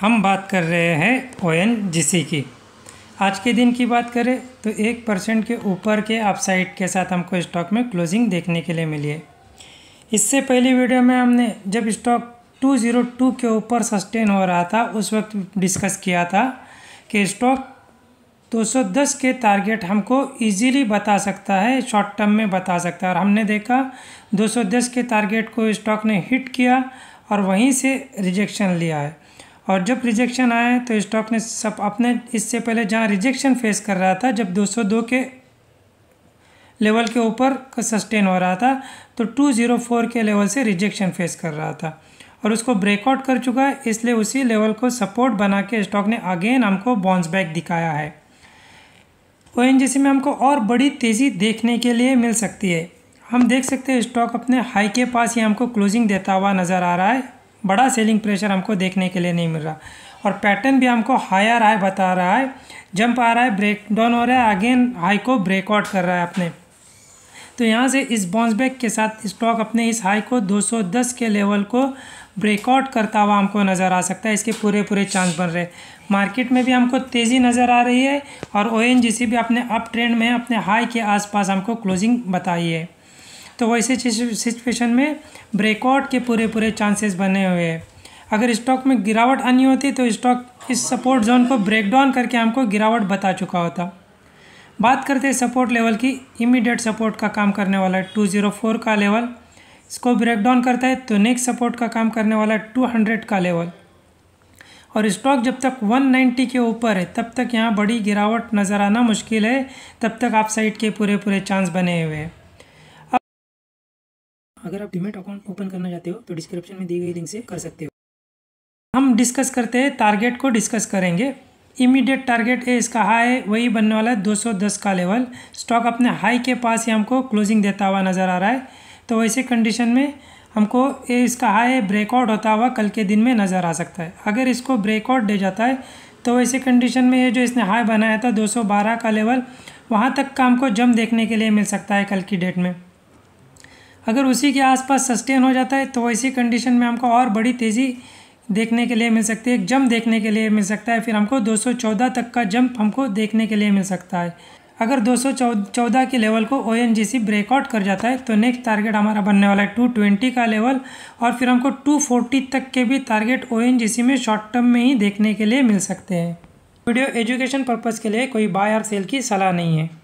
हम बात कर रहे हैं ओ एन जी सी की आज के दिन की बात करें तो एक परसेंट के ऊपर के अपसाइड के साथ हमको स्टॉक में क्लोजिंग देखने के लिए मिली है इससे पहली वीडियो में हमने जब स्टॉक 202 के ऊपर सस्टेन हो रहा था उस वक्त डिस्कस किया था कि स्टॉक 210 के टारगेट हमको इजीली बता सकता है शॉर्ट टर्म में बता सकता है और हमने देखा 210 के टारगेट को स्टॉक ने हिट किया और वहीं से रिजेक्शन लिया है और जब रिजेक्शन आए तो स्टॉक ने सब अपने इससे पहले जहाँ रिजेक्शन फेस कर रहा था जब 202 के लेवल के ऊपर सस्टेन हो रहा था तो 204 के लेवल से रिजेक्शन फेस कर रहा था और उसको ब्रेकआउट कर चुका है इसलिए उसी लेवल को सपोर्ट बना के स्टॉक ने अगेन हमको बाउंस बैक दिखाया है ओ में हमको और बड़ी तेज़ी देखने के लिए मिल सकती है हम देख सकते हैं स्टॉक अपने हाई के पास ही हमको क्लोजिंग देता हुआ नज़र आ रहा है बड़ा सेलिंग प्रेशर हमको देखने के लिए नहीं मिल रहा और पैटर्न भी हमको हायर हाई बता रहा है जंप आ रहा है ब्रेक डाउन हो रहा है अगेन हाई को ब्रेकआउट कर रहा है अपने तो यहाँ से इस बाउंस बैक के साथ स्टॉक अपने इस हाई को 210 के लेवल को ब्रेकआउट करता हुआ हमको नज़र आ सकता है इसके पूरे पूरे चांस बन रहे मार्केट में भी हमको तेज़ी नज़र आ रही है और ओ भी अपने अप ट्रेंड में अपने हाई के आसपास हमको क्लोजिंग बताई है तो वैसे सिचुएशन में ब्रेकआउट के पूरे पूरे चांसेस बने हुए हैं अगर स्टॉक में गिरावट आनी होती तो स्टॉक इस सपोर्ट जोन को ब्रेक डाउन करके हमको गिरावट बता चुका होता बात करते हैं सपोर्ट लेवल की इमीडिएट सपोर्ट का काम करने वाला है टू जीरो फोर का लेवल इसको ब्रेक डाउन करता है तो नेक्स्ट सपोर्ट का काम करने वाला है टू हंड्रेड का लेवल और स्टॉक जब तक 190 के ऊपर है तब तक यहाँ बड़ी गिरावट नज़र आना मुश्किल है तब तक आप साइड के पूरे पूरे चांस बने हुए हैं अगर आप डिमेट अकाउंट ओपन करना चाहते हो तो डिस्क्रिप्शन में दी गई लिंक से कर सकते हो हम डिस्कस करते हैं टारगेट को डिस्कस करेंगे इमीडिएट टारगेट है इसका हाई वही बनने वाला है 210 का लेवल स्टॉक अपने हाई के पास ही हमको क्लोजिंग देता हुआ नज़र आ रहा है तो वैसे कंडीशन में हमको ये इसका हाई ब्रेकआउट होता हुआ कल के दिन में नज़र आ सकता है अगर इसको ब्रेकआउट दे जाता है तो वैसे कंडीशन में ये जो इसने हाई बनाया था 212 का लेवल वहाँ तक का हमको जम देखने के लिए मिल सकता है कल की डेट में अगर उसी के आसपास सस्टेन हो जाता है तो ऐसी कंडीशन में हमको और बड़ी तेज़ी देखने के लिए मिल सकती है एक जंप देखने के लिए मिल सकता है फिर हमको 214 तक का जंप हमको देखने के लिए मिल सकता है अगर 214 के लेवल को ओ एन ब्रेकआउट कर जाता है तो नेक्स्ट टारगेट हमारा बनने वाला है 220 का लेवल और फिर हमको 240 तक के भी टारगेट ओ में शॉर्ट टर्म में ही देखने के लिए मिल सकते हैं वीडियो एजुकेशन पर्पज़ के लिए कोई बाय और सेल की सलाह नहीं है